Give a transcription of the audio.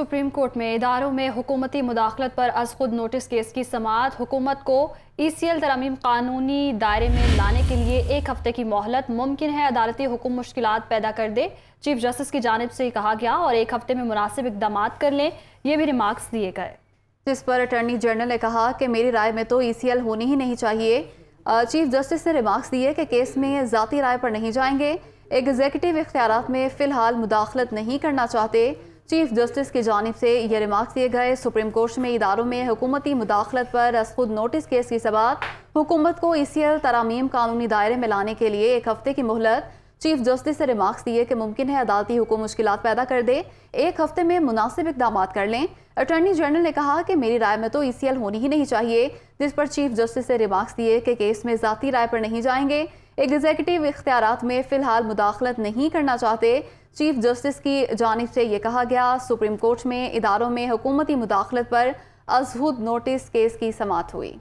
supreme court में इदारों में हुकूमती मुदाखलत पर अज खुद नोटिस केस की समात हुकूमत को ई e सी एल तरमीम कानूनी दायरे में लाने के लिए एक हफ्ते की मोहलत मुमकिन है अदालती हुक्म मुश्किल पैदा कर दे चीफ जस्टिस की जानब से कहा गया और एक हफ्ते में मुनासिब इकदाम कर लें यह भी रिमार्क्स दिए गए जिस पर अटर्नी जनरल ने कहा कि मेरी राय में तो ई सी एल होनी ही नहीं चाहिए चीफ जस्टिस ने रिमार्क्स दिए कि केस में ज़ाती राय पर नहीं जाएंगे एग्जीक्यूटिव इख्तियार में फ़िलहाल मुदाखलत नहीं करना चाहते चीफ जस्टिस की जानब से ये रिमार्क दिए गए सुप्रीम कोर्ट में इदारों में हुकूमती मुदाखलत पर खुद नोटिस केस की सबात हुकूमत को ई सी एल तरामीम कानूनी दायरे में लाने के लिए एक हफ्ते की मोहलत चीफ जस्टिस से रिमार्क्स दिए कि मुमकिन है अदालती हुकूम मुश्किल पैदा कर दे एक हफ्ते में मुनासिब इकदाम कर लें अटर्नी जनरल ने कहा कि मेरी राय में तो ई सी एल होनी ही नहीं चाहिए जिस पर चीफ जस्टिस से रिमार्क्स दिए कि केस में जतीी राय पर नहीं जाएंगे एग्जीक्यूटिव इख्तियार में फिलहाल मुदाखलत नहीं करना चाहते चीफ जस्टिस की जानब से ये कहा गया सुप्रीम कोर्ट में इदारों में हुकूमती मुदाखलत पर अजहुद नोटिस केस की समाप्त हुई